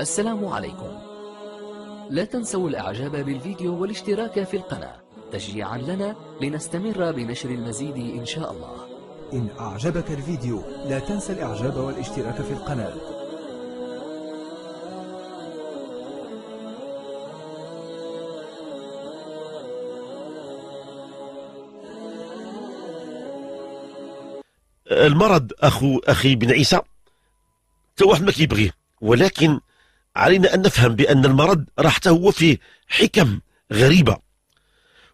السلام عليكم لا تنسوا الاعجاب بالفيديو والاشتراك في القناة تشجيعا لنا لنستمر بنشر المزيد ان شاء الله إن أعجبك الفيديو لا تنسى الإعجاب والاشتراك في القناة المرض أخو أخي بن عيسى تواحد واحد ما كيبغيه ولكن علينا أن نفهم بأن المرض راح هو في حكم غريبة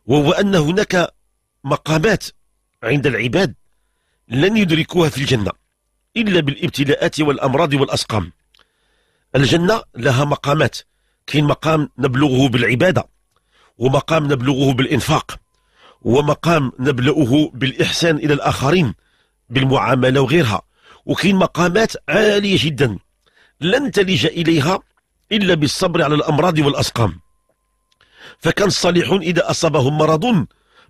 وهو أن هناك مقامات عند العباد لن يدركوها في الجنة إلا بالابتلاءات والأمراض والأسقام الجنة لها مقامات كاين مقام نبلغه بالعبادة ومقام نبلغه بالإنفاق ومقام نبلغه بالإحسان إلى الآخرين بالمعاملة وغيرها وكاين مقامات عالية جدا لن تلج إليها إلا بالصبر على الأمراض والأسقام فكان الصالحون إذا أصابهم مرض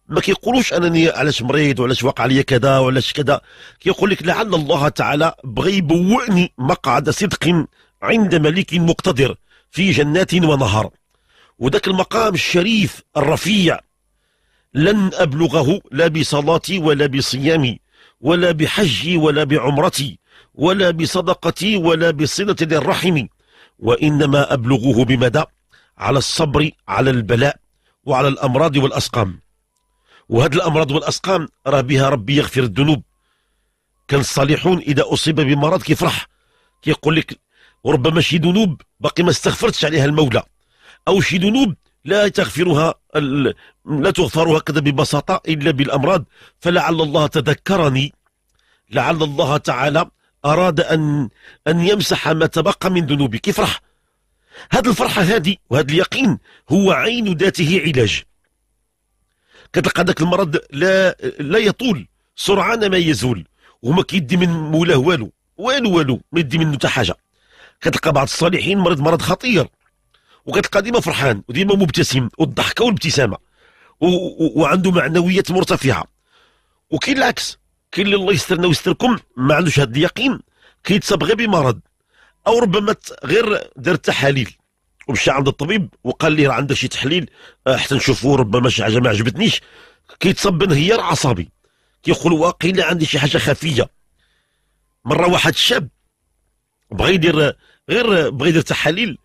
ما كيقولوش انني علاش مريض وعلاش وقع لي كذا وعلاش كذا كيقول لك لعل الله تعالى بغى يبوئني مقعد صدق عند ملك مقتدر في جنات ونهر وذاك المقام الشريف الرفيع لن ابلغه لا بصلاتي ولا بصيامي ولا بحجي ولا بعمرتي ولا بصدقتي ولا بصلة الرحم وإنما أبلغه بمدى على الصبر على البلاء وعلى الأمراض والأسقام وهاد الأمراض والأسقام راه بها ربي يغفر الذنوب كان الصالحون إذا أصيب بمرض كيفرح كيقول لك وربما شي ذنوب باقي ما استغفرتش عليها المولى أو شي ذنوب لا تغفرها لا تغفر هكذا ببساطة إلا بالأمراض فلعل الله تذكرني لعل الله تعالى أراد أن أن يمسح ما تبقى من ذنوبك افرح هذه الفرحة هذه وهذا اليقين هو عين ذاته علاج كتلقى ذاك المرض لا لا يطول سرعان ما يزول وما كيدي من مولاه والو والو والو ما يدي منه حتى حاجه كتلقى بعض الصالحين مرض مرض خطير وكتلقى ديما فرحان وديما مبتسم والضحكه والابتسامه وعنده معنويات مرتفعه وكاين العكس كاين اللي الله يسترنا ويستركم ما عندوش هذا اليقين كيتصاب غير بمرض او ربما غير دار تحاليل ومشى عند الطبيب وقال لي راه عنده شي تحليل آه، حتى نشوفوه ربما شي حاجه ما عجبتنيش كيتصاب بانهيار عصبي كيقول واقيلا آه، عندي شي حاجه خفيه مره واحد الشاب بغى يدير آه، غير بغى يدير تحاليل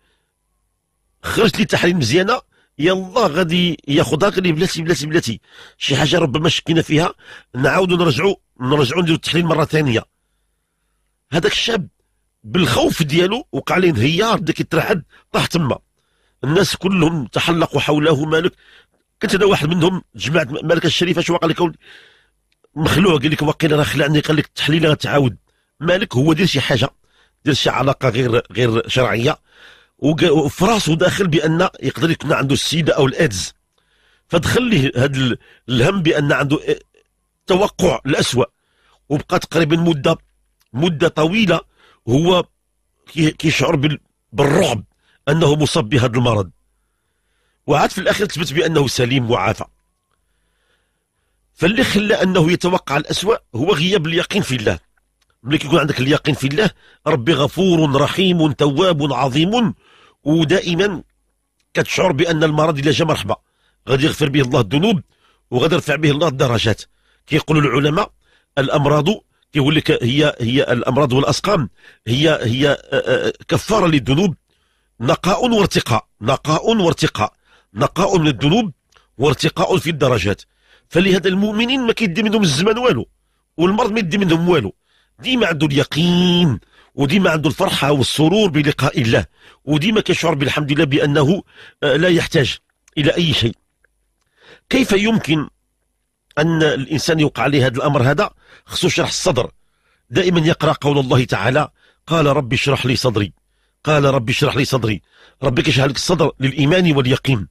خرجت لي تحاليل مزيانه يلا غادي يا خدا غادي بلاتي بلاتي بلاتي شي حاجه ربما شكينا فيها نعاودوا نرجعوا نرجعوا نديروا التحليل مره ثانيه هذاك الشاب بالخوف ديالو وقع عليه انهيار بدا كيترعد طاح تما الناس كلهم تحلقوا حوله مالك كنت انا واحد منهم جمعت مالك الشريف اش وقع لك مخلوع قال لك واقيلا راه خلعني قال لك التحليله غتعاود مالك هو دير شي حاجه دير شي علاقه غير غير شرعيه وفي راسه داخل بان يقدر يكون عنده السيده او الايدز فدخل ليه هذا الهم بان عنده توقع الاسوء وبقى تقريبا مده مده طويله هو كيشعر بالرعب انه مصاب بهذا المرض وعاد في الاخير تثبت بانه سليم وعافى فاللي خلى انه يتوقع الاسوء هو غياب اليقين في الله ملي كيكون عندك اليقين في الله ربي غفور رحيم تواب عظيم ودائما كتشعر بان المرض الا جا مرحبا غادي يغفر به الله الذنوب وغادي يرفع به الله الدرجات كيقولوا العلماء الامراض كيقول لك هي هي الامراض والاسقام هي هي آه، آه، آه، كفاره للذنوب نقاء وارتقاء نقاء وارتقاء نقاء من الذنوب وارتقاء في الدرجات فلهذا المؤمنين ما كيدي منهم الزمان والو والمرض ما يدي منهم والو ديما عنده اليقين وديما عنده الفرحة والسرور بلقاء الله وديما كيشعر بالحمد لله بأنه آه، لا يحتاج إلى أي شيء كيف يمكن أن الإنسان يوقع عليه هذا الأمر هذا خصو شرح الصدر دائما يقرأ قول الله تعالى قال ربي اشرح لي صدري قال ربي اشرح لي صدري ربك يشرح لك الصدر للإيمان واليقين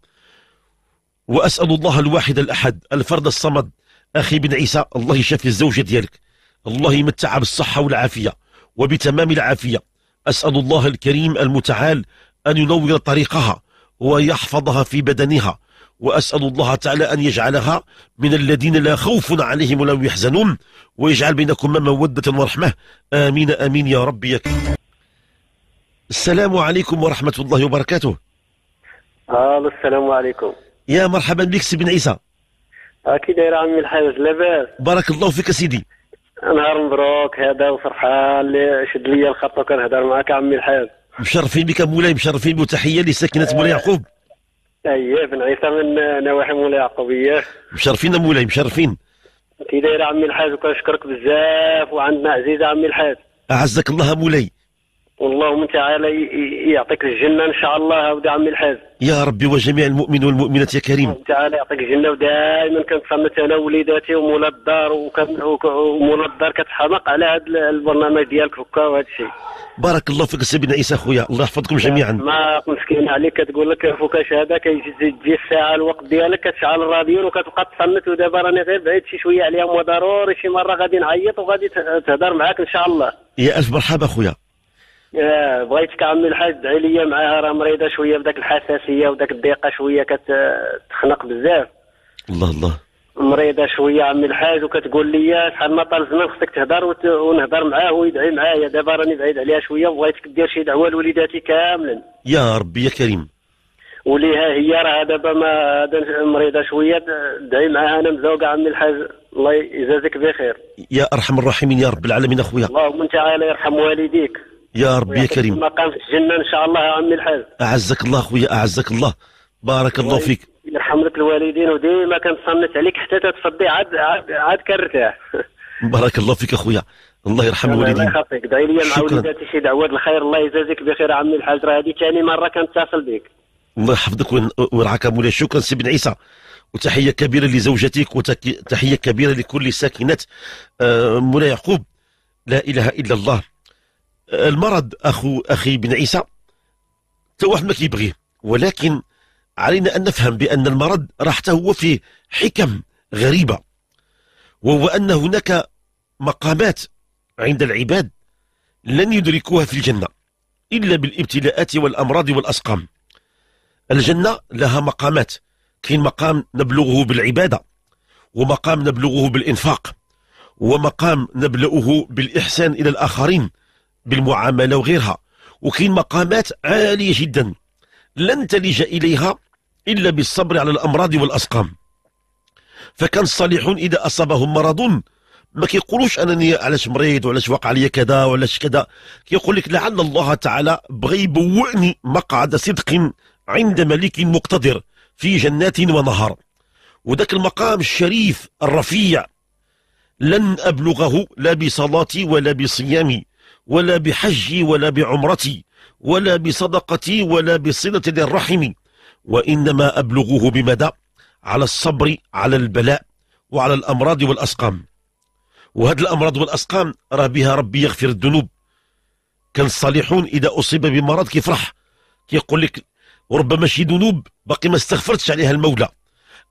وأسأل الله الواحد الأحد الفرد الصمد أخي بن عيسى الله يشافي الزوجة ديالك الله يمتعها بالصحة والعافية وبتمام العافية أسأل الله الكريم المتعال أن ينور طريقها ويحفظها في بدنها وأسأل الله تعالى أن يجعلها من الذين لا خوف عليهم ولا يحزنون ويجعل بينكم مودة ورحمة آمين آمين يا ربي السلام عليكم ورحمة الله وبركاته آه السلام عليكم يا مرحبا بك سي بن عيسى كي داير عمي الحاج لاباس بارك الله فيك سيدي نهار مبروك هذا وفرحان اللي شد لي الخط وكنهضر معاك عمي الحاج مشرفين بك مولاي مشرفين وتحيه لساكنه مولاي يعقوب اييه بن عيسى من نواحي مولاي يعقوب اييه مشرفين مولاي مشرفين كي داير عمي الحاج وكنشكرك بزاف وعندنا عزيزه عمي الحاج اعزك الله مولاي والله تعالى يعطيك الجنه ان شاء الله ودي عمي الحاج يا ربي وجميع المؤمن والمؤمنات يا كريم الله تعالى يعطيك الجنه ودائما صمت انا ووليداتي ومولا الدار ومولا الدار كتحمق على هذا البرنامج ديالك هكا وهذا الشيء بارك الله فيك سيدنا عيسى خويا الله يحفظكم جميعا ما مسكين عليك كتقول لك فوكاش هذا كتجي الساعه الوقت ديالك كتشعل الراديو وكتبقى تصنت ودابا راني غير بعيد شي شويه عليهم وضروري شي مره غادي نعيط وغادي تهضر معاك ان شاء الله يا الف مرحبا خويا آه بغيتك عمي الحاج عليا معاها راه مريضه شويه بداك الحساسيه وداك الضيقه شويه كتخنق بزاف الله الله مريضه شويه عمي الحاج وكتقول لي شحال ما طال الزمان خصك تهضر ونهضر معاه ويدعي معايا دابا راني بعيد عليها شويه وبغيتك دير شي دعوه لوليداتي كاملا يا ربي يا كريم وليها هي راه دابا ما مريضه شويه دعي معاها انا مزوقه عمي الحاج الله يجازيك بخير يا ارحم الراحمين يا رب العالمين اخويا اللهم انت عالي يرحم والديك يا رب يا كريم مقام في الجنه ان شاء الله يا عمي الحاج اعزك الله خويا اعزك الله بارك الله فيك يرحم لك الوالدين وديما كنصنت عليك حتى تتصدي عاد عاد, عاد كنرتاح بارك الله فيك اخويا الله يرحم الوالدين الله يخافك دعي لي مع وليداتي شي دعوات الخير الله يجازيك بخير عمي الحاج راه هذه ثاني مره كنتصل بك الله يحفظك ويرعاك مولاي شكرا سي بن عيسى وتحية كبيرة لزوجتك وتحية كبيرة لكل ساكنة آه، مولاي يعقوب لا إله إلا الله المرض اخو اخي بن عيسى حتى واحد ما كيبغيه ولكن علينا ان نفهم بان المرض راه حتى هو فيه حكم غريبه وهو ان هناك مقامات عند العباد لن يدركوها في الجنه الا بالابتلاءات والامراض والاسقام الجنه لها مقامات كاين مقام نبلغه بالعباده ومقام نبلغه بالانفاق ومقام نبلغه بالاحسان الى الاخرين بالمعامله وغيرها وكاين مقامات عاليه جدا لن تلج اليها الا بالصبر على الامراض والاسقام فكان الصالحون اذا اصابهم مرض ما كيقولوش انني علاش مريض وعلاش وقع لي كذا وعلاش كذا كيقول لك لعل الله تعالى بغى يبوئني مقعد صدق عند ملك مقتدر في جنات ونهر وذاك المقام الشريف الرفيع لن ابلغه لا بصلاتي ولا بصيامي ولا بحجي ولا بعمرتي ولا بصدقتي ولا بصلة الرحم وإنما أبلغه بمدى على الصبر على البلاء وعلى الأمراض والأسقام وهاد الأمراض والأسقام راه بها ربي يغفر الذنوب كان الصالحون إذا أصيب بمرض كيفرح كيقول لك وربما شي ذنوب باقي ما استغفرتش عليها المولى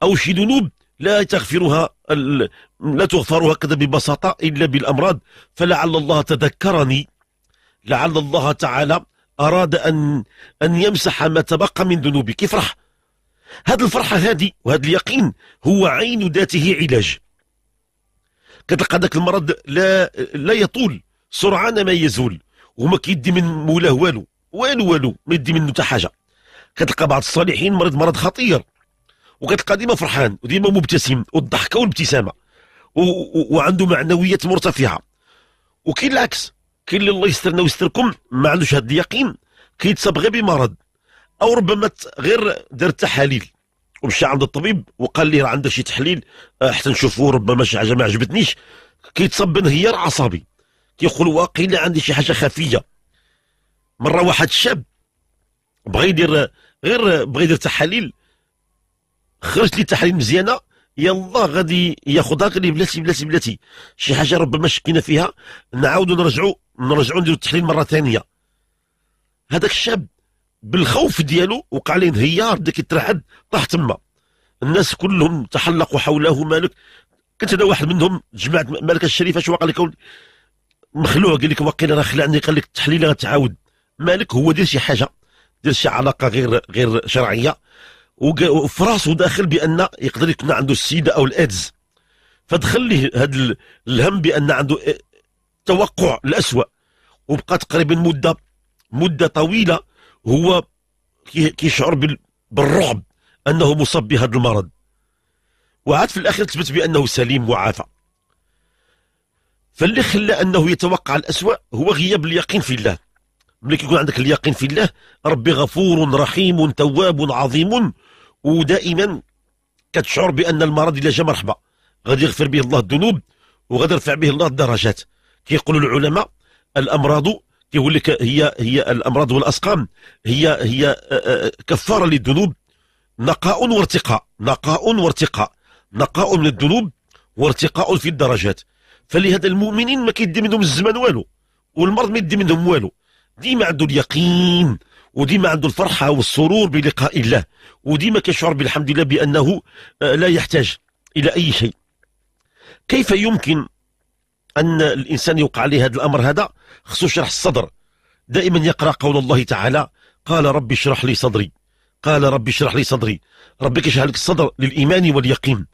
أو شي ذنوب لا تغفرها لا تغفر هكذا ببساطة إلا بالأمراض فلعل الله تذكرني لعل الله تعالى أراد أن أن يمسح ما تبقى من ذنوبك افرح هذه الفرحة هذه وهذا اليقين هو عين ذاته علاج كتلقى ذاك المرض لا لا يطول سرعان ما يزول وما كيدي من مولاه والو والو والو ما يدي منه حتى حاجه كتلقى بعض الصالحين مرض مرض خطير وكتلقى ديما فرحان وديما مبتسم والضحكه والابتسامه وعنده معنويات مرتفعه وكاين العكس كاين اللي الله يسترنا ويستركم ما عندوش هذا اليقين كيتصاب غير بمرض او ربما غير دار تحاليل ومشى عند الطبيب وقال لي راه عنده شي تحليل آه، حتى نشوفوه ربما شي حاجه ما عجبتنيش كيتصاب بانهيار عصبي كيقول واقيلا عندي شي حاجه خفيه مره واحد الشاب بغى يدير غير بغى يدير تحاليل خرجت لي تحاليل مزيانه يلا غادي ياخذها قال لي بلاتي بلاتي بلاتي شي حاجه ربما شكينا فيها نعاودوا نرجعوا نرجعوا نديروا التحليل مره ثانيه هذاك الشاب بالخوف ديالو وقع عليه انهيار بدا كيترعد طاح تما الناس كلهم تحلقوا حوله مالك كنت انا واحد منهم جمعت مالك الشريف اش قال لك مخلوع قال لك واقيلا راه خلعني قال لك التحليله غتعاود مالك هو دير شي حاجه دير شي علاقه غير غير شرعيه وفي راسه داخل بان يقدر يكون عنده السيده او الايدز فدخل ليه هذا الهم بان عنده توقع الاسوء وبقى تقريبا مده مده طويله هو كيشعر بالرعب انه مصاب بهذا المرض وعاد في الاخير تثبت بانه سليم وعافى فاللي خلى انه يتوقع الاسوء هو غياب اليقين في الله ملي كيكون عندك اليقين في الله ربي غفور رحيم تواب عظيم ودائما كتشعر بان المرض الا جا مرحبا غادي يغفر به الله الذنوب وغادي يرفع به الله الدرجات كيقولوا العلماء الامراض كيقول لك هي هي الامراض والاسقام هي هي كفاره للذنوب نقاء وارتقاء نقاء وارتقاء نقاء من الذنوب وارتقاء في الدرجات فلهذا المؤمنين ما كيدي منهم الزمان والو والمرض ما يدي منهم والو ديما عنده اليقين وديما عنده الفرحه والسرور بلقاء الله وديما كيشعر بالحمد لله بانه آه، لا يحتاج الى اي شيء كيف يمكن ان الانسان يوقع عليه هذا الامر هذا خصو شرح الصدر دائما يقرا قول الله تعالى قال ربي اشرح لي صدري قال ربي اشرح لي صدري ربك يشرح لك الصدر للايمان واليقين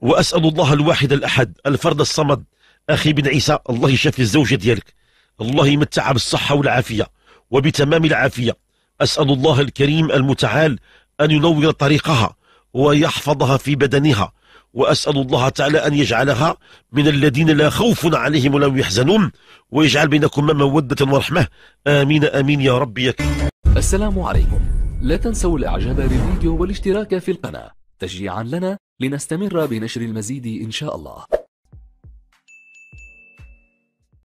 واسال الله الواحد الاحد الفرد الصمد اخي بن عيسى الله يشافي الزوجه ديالك الله يمتعها بالصحه والعافيه وبتمام العافية أسأل الله الكريم المتعال أن ينور طريقها ويحفظها في بدنها وأسأل الله تعالى أن يجعلها من الذين لا خوف عليهم ولا يحزنون ويجعل بينكم مودة ورحمة آمين آمين يا ربي السلام عليكم لا تنسوا الإعجاب بالفيديو والاشتراك في القناة تشجيعا لنا لنستمر بنشر المزيد إن شاء الله